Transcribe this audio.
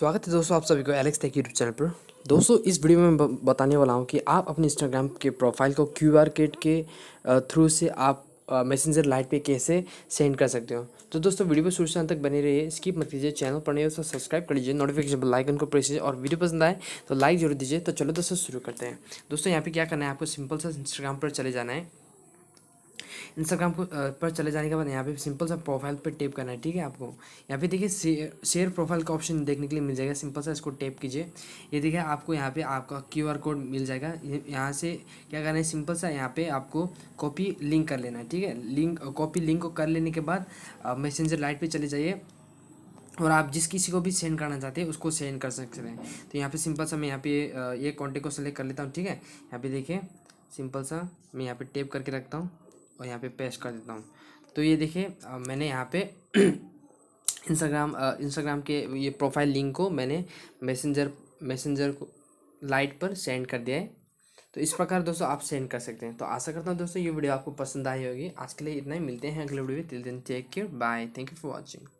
स्वागत है दोस्तों आप सभी को एलेक्स टेक यूट्यूब चैनल पर दोस्तों इस वीडियो में बताने वाला हूँ कि आप अपने इंस्टाग्राम के प्रोफाइल को क्यू आर के थ्रू से आप मैसेंजर लाइट पे कैसे सेंड कर सकते हो तो दोस्तों वीडियो को शुरू से अंत तक बने रहिए स्किप मत कीजिए चैनल पर नहीं हो तो सब्सक्राइब कर लीजिए नोटिफिकेशन बेल आइकन को प्रेस कीजिए और वीडियो पसंद आए तो लाइक जरूर दीजिए तो चलो दोस्तों शुरू करते हैं दोस्तों यहाँ पे क्या करना है आपको सिंपल सा इंस्टाग्राम पर चले जाना है इंस्टाग्राम को पर चले जाने के बाद यहाँ पे सिंपल सा प्रोफाइल पे टेप करना है ठीक है आपको यहाँ पे देखिए शेयर प्रोफाइल का ऑप्शन देखने के लिए मिल जाएगा सिंपल सा इसको टेप कीजिए ये देखिए आपको यहाँ पे आपका क्यू कोड मिल जाएगा यहाँ से क्या करना है सिंपल सा यहाँ पे आपको कॉपी लिंक कर लेना है ठीक है लिंक कॉपी लिंक को कर लेने के बाद मैसेंजर लाइट पर चले जाइए और आप जिस किसी को भी सेंड करना चाहते हैं उसको सेंड कर सकते हैं तो यहाँ पे सिंपल सा मैं यहाँ पे ये कॉन्टेक्ट को सेलेक्ट कर लेता हूँ ठीक है यहाँ पे देखिए सिंपल सा मैं यहाँ पे टेप करके रखता हूँ और यहाँ पे पेस्ट कर देता हूँ तो ये देखिए मैंने यहाँ पे इंस्टाग्राम इंस्टाग्राम के ये प्रोफाइल लिंक को मैंने मैसेंजर मैसेंजर को लाइट पर सेंड कर दिया है तो इस प्रकार दोस्तों आप सेंड कर सकते हैं तो आशा करता हूँ दोस्तों ये वीडियो आपको पसंद आई होगी आज के लिए इतना ही मिलते हैं अगले वीडियो में till then take care bye thank you for watching